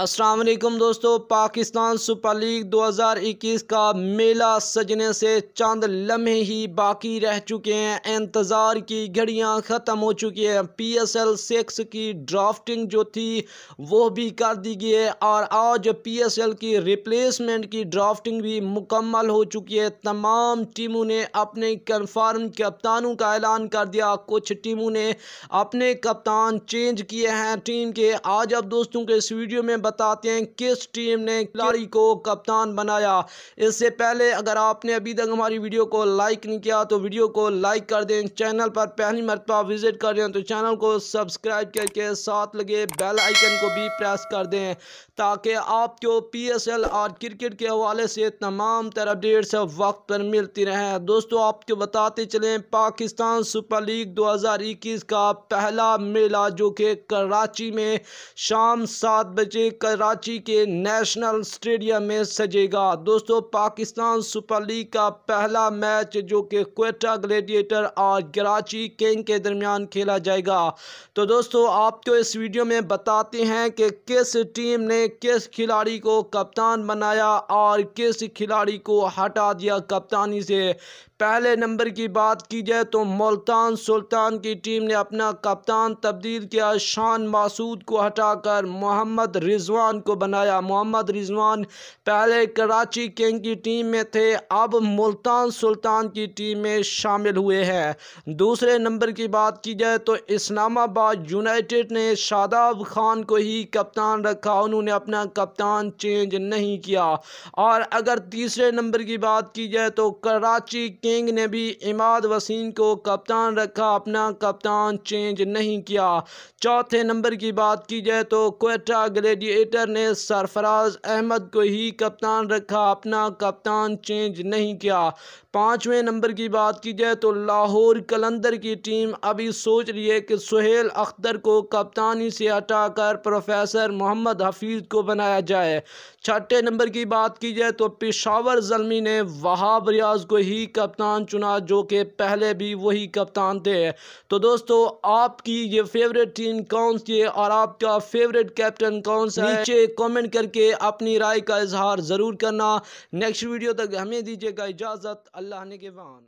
असलकम दोस्तों Pakistan super league 2021 का मेला सजने से चंद लम्हे ही बाकी रह चुके हैं इंतज़ार की घड़ियां ख़त्म हो चुकी हैं पी एस एल सिक्स की ड्राफ्टिंग जो थी वो भी कर दी गई है और आज पी एस एल की रिप्लेसमेंट की ड्राफ्टिंग भी मुकम्मल हो चुकी है तमाम टीमों ने अपने कन्फर्म कप्तानों का ऐलान कर दिया कुछ टीमों ने अपने कप्तान चेंज किए हैं टीम के आज अब दोस्तों के इस वीडियो में बताते हैं किस टीम ने खिलाड़ी को कप्तान बनाया इससे पहले अगर आपने अभी तक हमारी वीडियो को लाइक नहीं किया तो वीडियो को लाइक कर दें चैनल पर पहली मरतबा विजिट कर दें तो चैनल को सब्सक्राइब करके साथ लगे बेल आइकन को भी प्रेस कर दें ताकि आपको पी एस एल और क्रिकेट के हवाले से तमाम तरह अपडेट्स वक्त पर मिलती रहें दोस्तों आपको बताते चलें पाकिस्तान सुपर लीग 2021 का पहला मेला जो कि कराची में शाम सात बजे कराची के नेशनल स्टेडियम में सजेगा दोस्तों पाकिस्तान सुपर लीग का पहला मैच जो कि क्वेटा ग्लेडिएटर और कराची किंग के दरमियान खेला जाएगा तो दोस्तों आपको तो इस वीडियो में बताते हैं कि किस टीम ने किस खिलाड़ी को कप्तान बनाया और किस खिलाड़ी को हटा दिया कप्तानी से पहले नंबर की बात की जाए तो मुल्तान सुल्तान की टीम ने अपना कप्तान तब्दील किया शान मासूद को हटाकर मोहम्मद रिजवान को बनाया मोहम्मद रिजवान पहले कराची किंग की टीम में थे अब मुल्तान सुल्तान की टीम में शामिल हुए हैं दूसरे नंबर की बात की जाए तो इस्लामाबाद यूनाइटेड ने शादाब खान को ही कप्तान रखा उन्होंने अपना कप्तान चेंज नहीं किया और अगर तीसरे नंबर की बात की जाए तो कराची किंग ने भी इमाद वसीम को कप्तान रखा अपना कप्तान चेंज नहीं किया चौथे नंबर की बात की जाए तो कोयटा ग्लेडिएटर ने सरफराज अहमद को ही कप्तान रखा अपना कप्तान चेंज नहीं किया पाँचवें नंबर की बात की जाए तो लाहौर कलंदर की टीम अभी सोच रही है कि सुहेल अख्तर को कप्तानी से हटाकर प्रोफेसर मोहम्मद हफीज़ को बनाया जाए छठे नंबर की बात की जाए तो पेशावर जलमी ने वहाब रियाज को ही कप्तान कप्तान चुना जो कि पहले भी वही कप्तान थे तो दोस्तों आपकी ये फेवरेट टीम कौन सी है और आपका फेवरेट कैप्टन कौन सा है नीचे कमेंट करके अपनी राय का इजहार ज़रूर करना नेक्स्ट वीडियो तक हमें दीजिएगा इजाज़त अल्लाह ने के वान